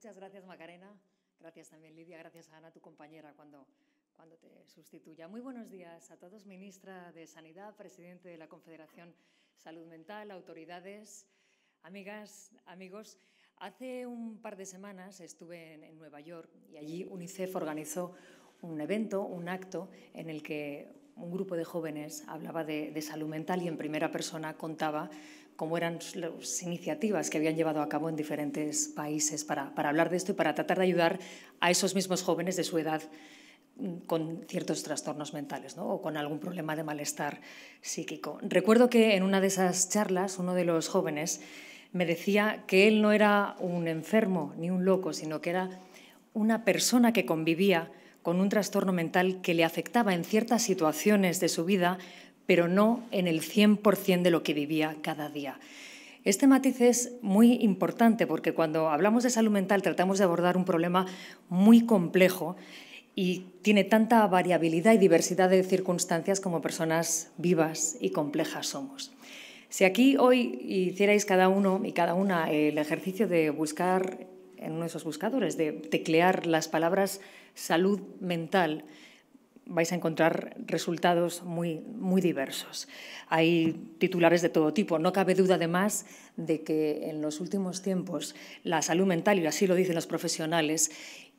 Muchas gracias, Macarena. Gracias también, Lidia. Gracias a Ana, tu compañera, cuando, cuando te sustituya. Muy buenos días a todos, ministra de Sanidad, presidente de la Confederación Salud Mental, autoridades, amigas, amigos. Hace un par de semanas estuve en, Nueva York y allí UNICEF organizó un evento, un acto, en el que un grupo de jóvenes hablaba de, de, salud mental y en primera persona contaba cómo eran las iniciativas que habían llevado a cabo en diferentes países para, para, hablar de esto y para tratar de ayudar a esos mismos jóvenes de su edad mm, con ciertos trastornos mentales o con algún problema de malestar psíquico. Recuerdo que en una de esas charlas uno de los jóvenes me decía que él no era un enfermo ni un loco, sino que era una persona que convivía con un trastorno mental que le afectaba en ciertas situaciones de su vida pero no en el 100% de lo que vivía cada día. Este matiz es muy importante porque cuando hablamos de salud mental tratamos de abordar un problema muy complejo y tiene tanta variabilidad y diversidad de circunstancias como personas vivas y complejas somos. Si aquí hoy hicierais cada uno y cada una el ejercicio de buscar en uno de esos buscadores, de teclear las palabras salud mental, vais a encontrar resultados muy, muy diversos. Hay titulares de todo tipo. No cabe duda, además, de que en los últimos tiempos la salud mental, y así lo dicen los profesionales,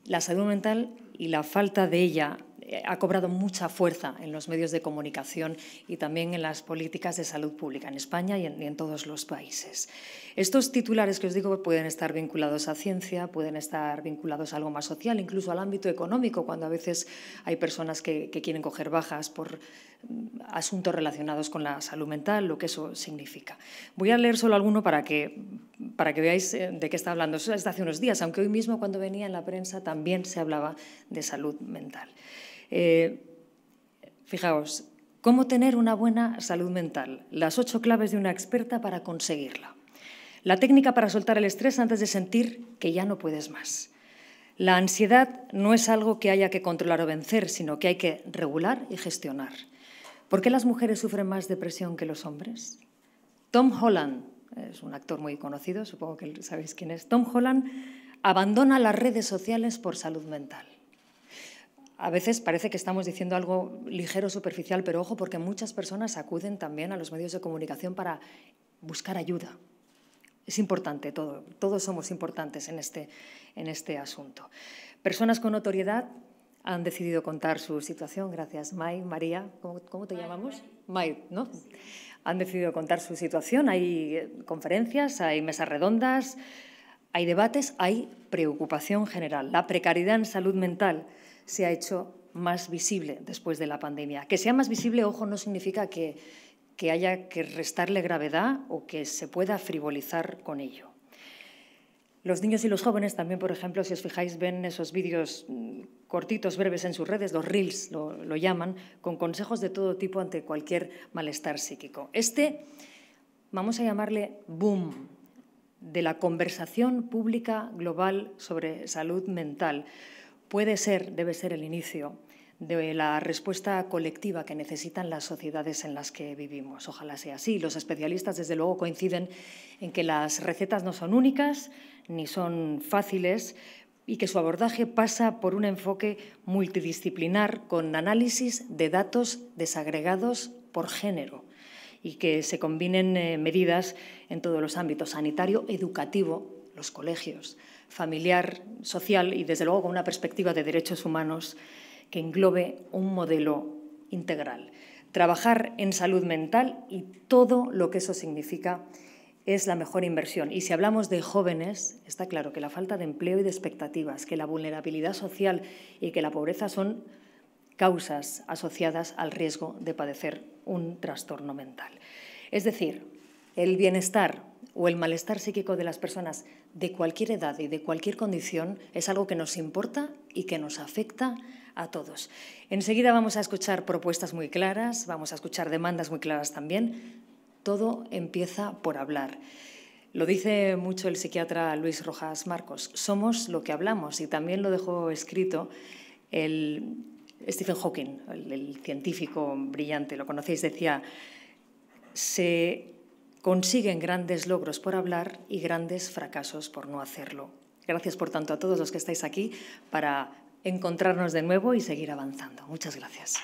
la salud mental y la falta de ella eh, ha cobrado mucha fuerza en los medios de comunicación y también en las políticas de salud pública en España y en, todos los países. Estos titulares que os digo pueden estar vinculados a ciencia, pueden estar vinculados a algo más social, incluso al ámbito económico, cuando a veces hay personas que, quieren coger bajas por mm, asuntos relacionados con la salud mental, lo que eso significa. Voy a leer solo alguno para que, para que veáis eh, de qué está hablando. Eso es de hace unos días, aunque hoy mismo cuando venía en la prensa también se hablaba de salud mental. Eh, fijaos, ¿cómo tener una buena salud mental? Las ocho claves de una experta para conseguirla. La técnica para soltar el estrés antes de sentir que ya no puedes más. La ansiedad no es algo que haya que controlar o vencer, sino que hay que regular y gestionar. ¿Por qué las mujeres sufren más depresión que los hombres? Tom Holland, es un actor muy conocido, supongo que sabéis quién es, Tom Holland abandona las redes sociales por salud mental a veces parece que estamos diciendo algo ligero, superficial, pero ojo, porque muchas personas acuden también a los medios de comunicación para buscar ayuda. Es importante todo, todos somos importantes en este, en este asunto. Personas con notoriedad han decidido contar su situación, gracias May, María, ¿cómo, te llamamos? May, ¿no? Han decidido contar su situación, hay eh, conferencias, hay mesas redondas, hay debates, hay preocupación general, la precariedad en salud mental se ha hecho más visible después de la pandemia. Que sea más visible, ojo, no significa que, que haya que restarle gravedad o que se pueda frivolizar con ello. Los niños y los jóvenes también, por ejemplo, si os fijáis, ven esos vídeos mm, cortitos, breves en sus redes, los reels lo, llaman, con consejos de todo tipo ante cualquier malestar psíquico. Este, vamos a llamarle boom de la conversación pública global sobre salud mental, puede ser, debe ser el inicio de la respuesta colectiva que necesitan las sociedades en las que vivimos. Ojalá sea así. Los especialistas, desde luego, coinciden en que las recetas no son únicas ni son fáciles y que su abordaje pasa por un enfoque multidisciplinar con análisis de datos desagregados por género y que se combinen eh, medidas en todos los ámbitos sanitario, educativo los colegios, familiar, social y, desde luego, con una perspectiva de derechos humanos que englobe un modelo integral. Trabajar en salud mental y todo lo que eso significa es la mejor inversión. Y si hablamos de jóvenes, está claro que la falta de empleo y de expectativas, que la vulnerabilidad social y que la pobreza son causas asociadas al riesgo de padecer un trastorno mental. Es decir, el bienestar o el malestar psíquico de las personas de cualquier edad y de cualquier condición es algo que nos importa y que nos afecta a todos. Enseguida vamos a escuchar propuestas muy claras, vamos a escuchar demandas muy claras también. Todo empieza por hablar. Lo dice mucho el psiquiatra Luis Rojas Marcos, somos lo que hablamos y también lo dejó escrito el Stephen Hawking, el, científico brillante, lo conocéis, decía, se consiguen grandes logros por hablar y grandes fracasos por no hacerlo. Gracias, por tanto, a todos los que estáis aquí para encontrarnos de nuevo y seguir avanzando. Muchas gracias.